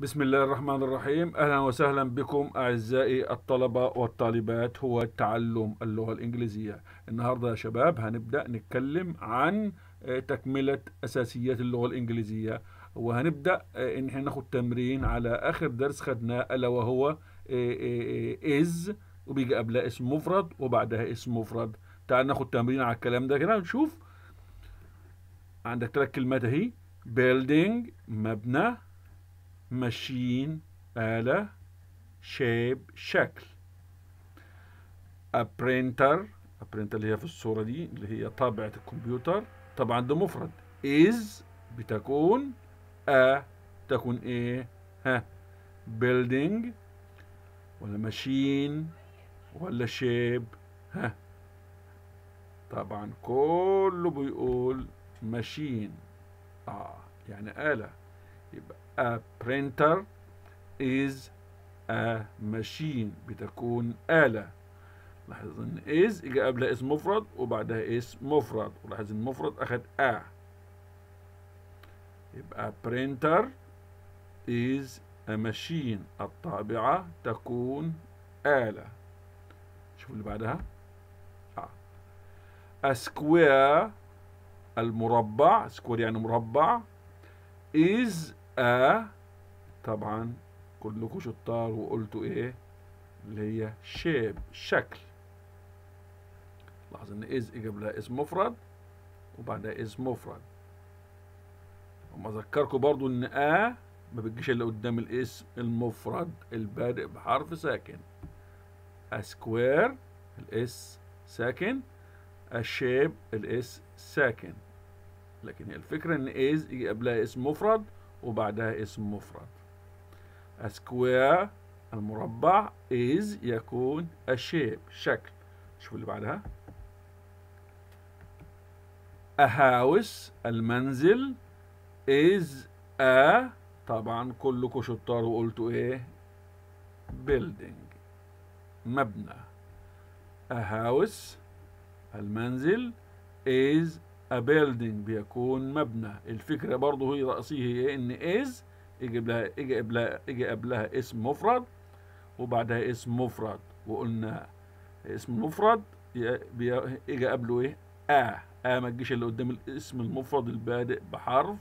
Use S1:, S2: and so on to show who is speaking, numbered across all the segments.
S1: بسم الله الرحمن الرحيم أهلا وسهلا بكم أعزائي الطلبة والطالبات هو تعلم اللغة الإنجليزية النهاردة يا شباب هنبدأ نتكلم عن آه، تكملة أساسيات اللغة الإنجليزية وهنبدأ آه، إن احنا ناخد تمرين على آخر درس خدناه ألا وهو إز آه، وبيجي قبلها اسم مفرد وبعدها اسم مفرد تعال ناخد تمرين على الكلام ده كده نشوف عندك ثلاث كلمات اهي building مبنى ماشين آلة شيب شكل أبرينتر أبرينتر اللي هي في الصورة دي اللي هي طابعة الكمبيوتر طبعا ده مفرد is بتكون a تكون ايه ها building ولا machine ولا shape ها طبعا كله بيقول ماشين اه يعني آلة يبقى a printer is a machine بتكون آلة لاحظ ان is اجى قبلها اسم مفرد وبعدها اسم مفرد ولاحظ ان مفرد اخد a يبقى printer is a machine الطابعة تكون آلة شوف اللي بعدها آه. a square المربع square يعني مربع is آ آه، طبعا كلكم شطار وقلتوا ايه اللي هي شيب شكل لاحظ ان از قبلها اسم مفرد وبعدها اسم مفرد وما اذكركم برضو ان آ ما بتجيش الا قدام الاسم المفرد البادئ بحرف ساكن اسكوير الاس ساكن الشيب الاس ساكن لكن هي الفكره ان از يجي قبلها اسم مفرد وبعدها اسم مفرد square المربع is يكون a shape شكل شوف اللي بعدها a house المنزل is a طبعا كلكم شطار وقلتوا ايه building مبنى a house المنزل is a building بيكون مبنى الفكره برضه هي راسيه هي ان is اجي قبلها اجي قبلها اجي قبلها اسم مفرد وبعدها اسم مفرد وقلنا اسم مفرد اجي قبله ايه ا ا ما تجيش اللي قدام الاسم المفرد البادئ بحرف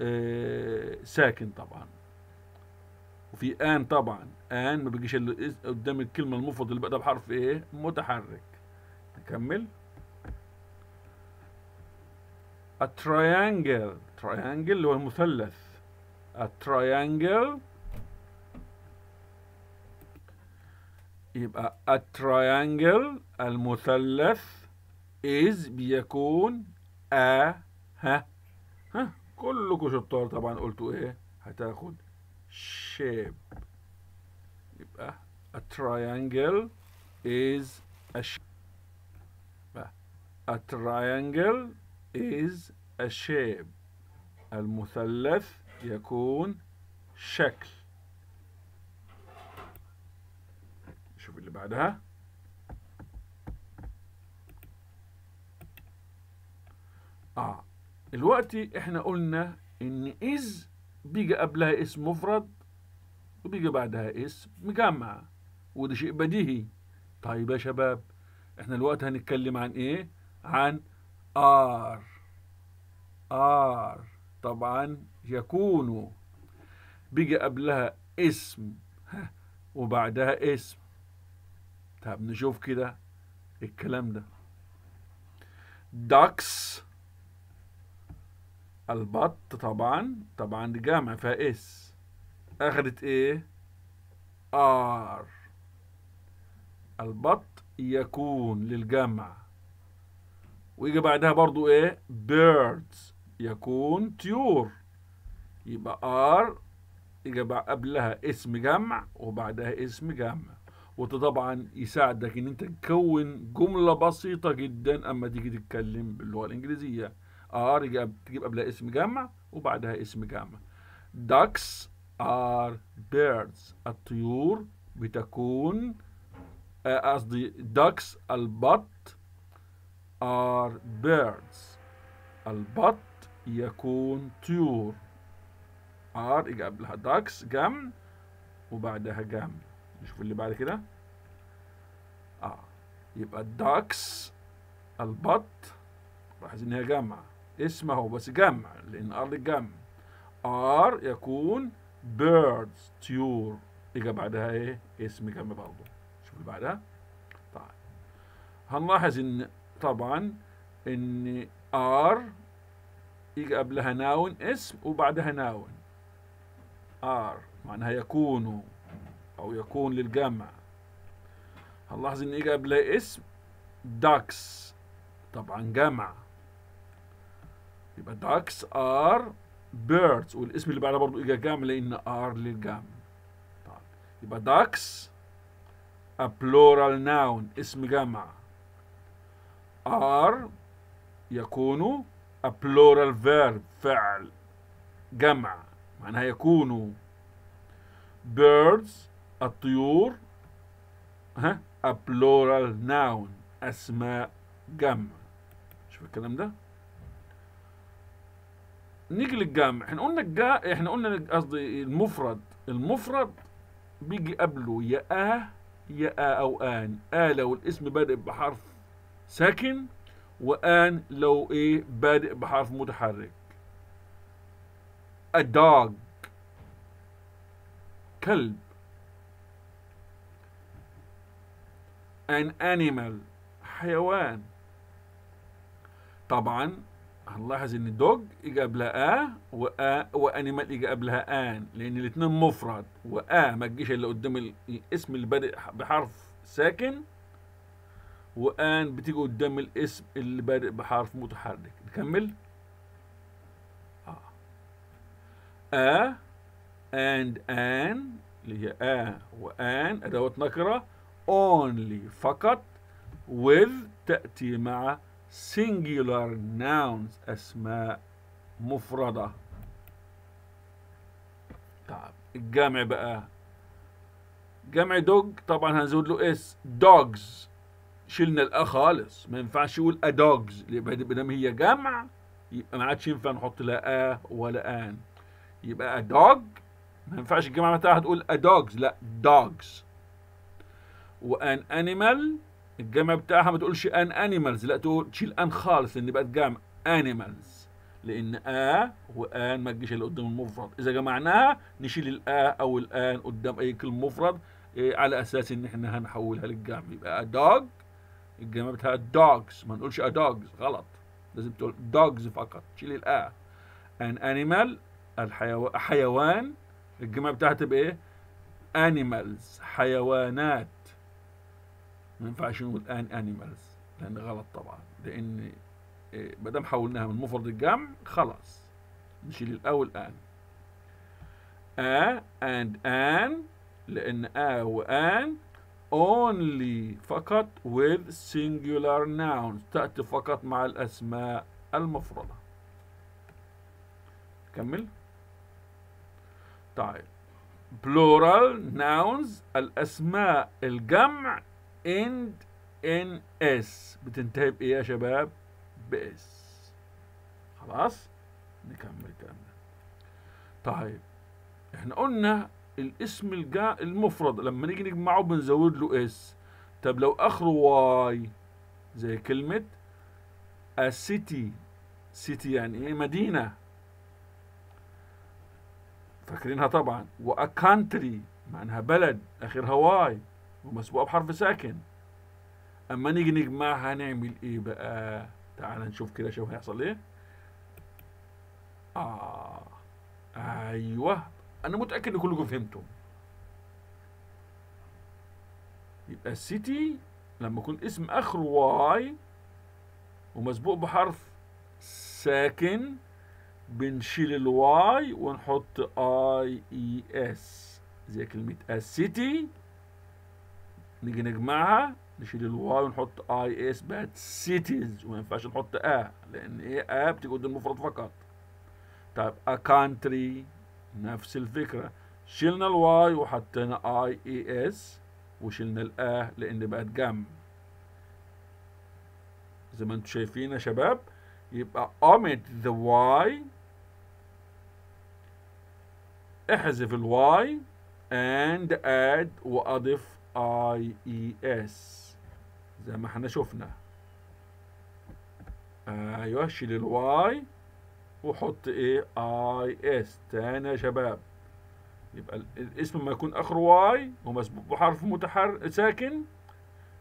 S1: آه ساكن طبعا وفي ان طبعا ان ما بيجيش قدام الكلمه المفرد اللي بقى بحرف ايه متحرك نكمل a triangle triangle اللي هو المثلث a triangle يبقى a triangle المثلث is بيكون a ها ها كلكم شطار طبعا قلتوا ايه هتاخد shape يبقى a triangle is a shape a triangle is a shape المثلث يكون شكل شوف اللي بعدها اه الوقت احنا قلنا ان is بيجي قبلها اسم مفرد وبيجي بعدها اسم مجمع وده شيء بديهي طيب يا شباب احنا الوقت هنتكلم عن ايه عن ار ار طبعا يكون بيجي قبلها اسم وبعدها اسم طب نشوف كده الكلام ده داكس البط طبعا طبعا دي جامع فيها اس اخدت ايه ار البط يكون للجمع ويجي بعدها برضو ايه birds يكون طيور يبقى ار يجي قبلها اسم جمع وبعدها اسم جمع وده طبعا يساعدك ان انت تكون جملة بسيطة جدا اما تيجي تتكلم باللغة الانجليزية ار تجيب قبلها اسم جمع وبعدها اسم جمع ducks are birds الطيور بتكون آه، قصدي ducks البط are birds البط يكون طيور ار يجي قبلها ducks جم وبعدها جم نشوف اللي بعد كده اه يبقى ducks البط لاحظ ان هي جمع اسم اهو بس جمع لان ار جمع ار يكون birds طيور يجي بعدها ايه اسم جمع برضه شوف اللي بعدها طيب هنلاحظ ان طبعا ان ار يجي قبلها ناون اسم وبعدها ناون ار معناها يكون او يكون للجمع هنلاحظ ان يجي قبلها اسم داكس طبعا جمع يبقى داكس ار بيردز والاسم اللي بعدها برضه يجي جمع لان ار للجمع طيب يبقى داكس a plural noun اسم جمع are يكون a plural verb فعل جمع معناها يكون birds الطيور ها a plural noun اسماء جمع شوف الكلام ده نيجي للجمع احنا قلنا الجا احنا قلنا قصدي المفرد المفرد بيجي قبله يا اه يا آه او ان آه لو الاسم بادئ بحرف ساكن وان لو ايه بادئ بحرف متحرك a dog كلب an animal حيوان طبعا هنلاحظ ان dog اجى قبلها ا اه و وانيمال اجى قبلها ان لان الاثنين مفرد وآ ما تجيش الا قدام الاسم اللي بادئ بحرف ساكن وان بتيجي قدام الاسم اللي بادئ بحرف متحرك نكمل اه ا آه and ان اللي هي ا آه وان ادوات نكره only فقط with تاتي مع singular nouns اسماء مفرده طيب الجمع بقى جمع دوج طبعا هنزود له اس دوجز شلنا الأ خالص ما ينفعش يقول أدوجز يبقى دام هي جمع يبقى ما عادش ينفع نحط لا أ ولا آن يبقى أدوج ما ينفعش الجماعة بتاعها تقول أدوجز لا دوجز وأن أنيمال الجمع بتاعها ما تقولش أن أنيمالز لا تقول تشيل أن خالص لأن بقت جمع أنيمالز لأن آ وآن ما تجيش إلا قدام المفرد إذا جمعناها نشيل الآ أو الآن قدام أي كلمة مفرد إيه، على أساس إن إحنا هنحولها للجمع يبقى دوج الجماعه بتاع dogs ما نقولش dogs غلط لازم تقول dogs فقط شيل الا ان انيمال الحيوان حيوان الجماعه بتاعها تبقى ايه انيمالز حيوانات ما ينفعش نقول ان انيمالز لان غلط طبعا لان إيه، ما دام حولناها من مفرد الجمع خلاص نشيل الاول ان ا اند ان لان ا وان only فقط with singular nouns تأتي فقط مع الأسماء المفردة كمل طيب plural nouns الأسماء الجمع end in s بتنتهي بإيه يا شباب بإس خلاص نكمل كمل طيب احنا قلنا الاسم الجا المفرد لما نيجي نجمعه بنزود له اس طب لو اخره واي زي كلمة السيتي سيتي يعني ايه مدينة فاكرينها طبعا وأكانتري مع انها بلد اخرها واي ومسبوقة بحرف ساكن اما نيجي نجمعها هنعمل ايه بقى تعال نشوف كده شوف هيحصل ايه اه ايوه انا متاكد ان كلكم فهمتم يبقى السيتي لما يكون اسم اخره واي ومسبوق بحرف ساكن بنشيل الواي ونحط اي اي اس زي كلمه السيتي نيجي نجمعها نشيل الواي ونحط اي اس بقت سيتيز وما ينفعش نحط ا لان ايه ا آه بتيجي قدام المفرد فقط طيب ا كانتري نفس الفكرة شلنا الواي وحطينا اي اي اس وشلنا الاه لان بقت جنب زي ما انتم شايفين يا شباب يبقى omit the y احذف الواي and add واضف اي اي e اس زي ما احنا شفنا ايوه شيل الواي وحط ايه اي اس تاني يا شباب يبقى الاسم ما يكون اخره واي ومسبوق بحرف متحرك ساكن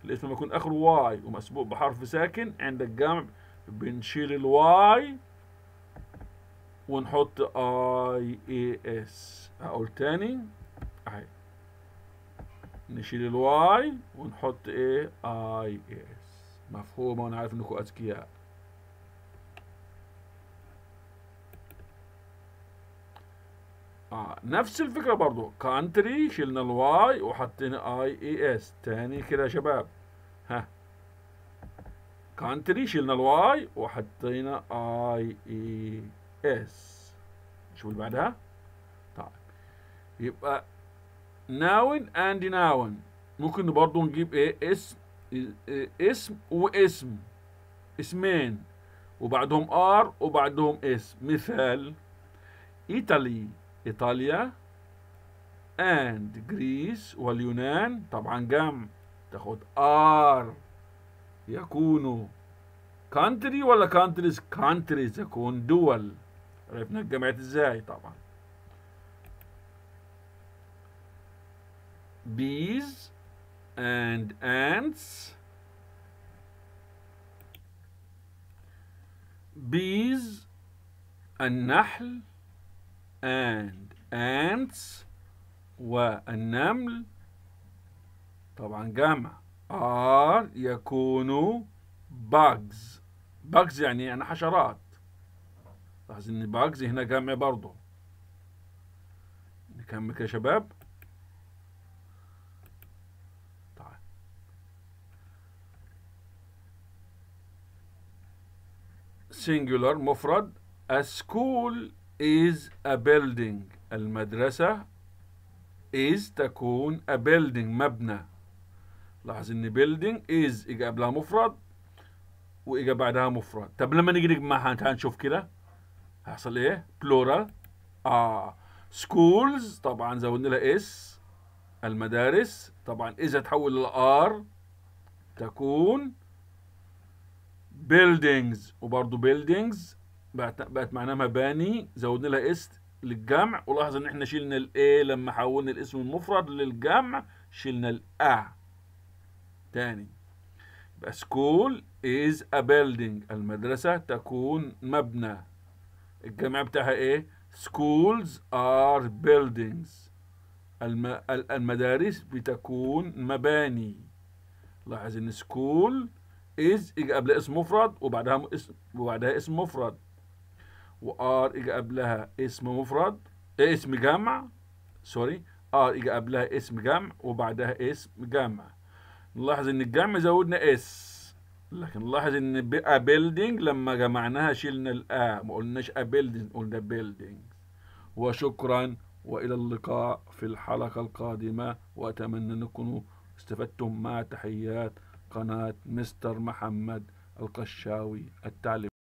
S1: الاسم ما يكون اخره واي ومسبوق بحرف ساكن عند الجمع بنشيل الواي ونحط اي اي اس اقول تاني اهي نشيل الواي ونحط ايه اي اس مفهومه وانا عارف انكم اذكياء آه نفس الفكرة برضو كانتري شلنا الواي وحطينا اي اي اس تاني كده يا شباب ها كانتري شلنا الواي وحطينا اي اي اس شو اللي بعدها طيب يبقى ناون اند ناون ممكن برضو نجيب ايه اسم اسم واسم اسمين وبعدهم ار وبعدهم اس مثال ايطالي إيطاليا and Greece واليونان طبعا جمع تاخد ار يكون country ولا countries countries يكون دول عرفنا جمعت ازاي طبعا bees and ants bees النحل and ants والنمل طبعا جمع are يكون bugs bugs يعني يعني حشرات لاحظ ان bugs هنا جمع برضه نكمل كده يا شباب طيب. singular مفرد a school is a building المدرسة is تكون a building مبنى لاحظ ان building is يجي قبلها مفرد ويجي بعدها مفرد طب لما نيجي نجمعها هنشوف كده هيحصل ايه plural اه schools طبعا زودنا لها اس المدارس طبعا اذا تحول للار تكون buildings وبرضه buildings بقت بقت معناها مباني زودنا لها اس للجمع ولاحظ ان احنا شلنا الايه لما حولنا الاسم المفرد للجمع شلنا الأ تاني يبقى سكول از ا بيلدينج المدرسة تكون مبنى الجمع بتاعها ايه؟ سكولز ار بيلدينجز المدارس بتكون مباني لاحظ ان سكول از قبل اسم مفرد وبعدها اسم وبعدها اسم مفرد وار اجى قبلها اسم مفرد اسم جمع سوري ار اجى قبلها اسم جمع وبعدها اسم جمع نلاحظ ان الجمع زودنا اس لكن نلاحظ ان بيلدينج لما جمعناها شلنا الا ما قلناش ابيلدينج قلنا بيلدينج وشكرا والى اللقاء في الحلقه القادمه واتمنى انكم استفدتم مع تحيات قناه مستر محمد القشاوي التعليم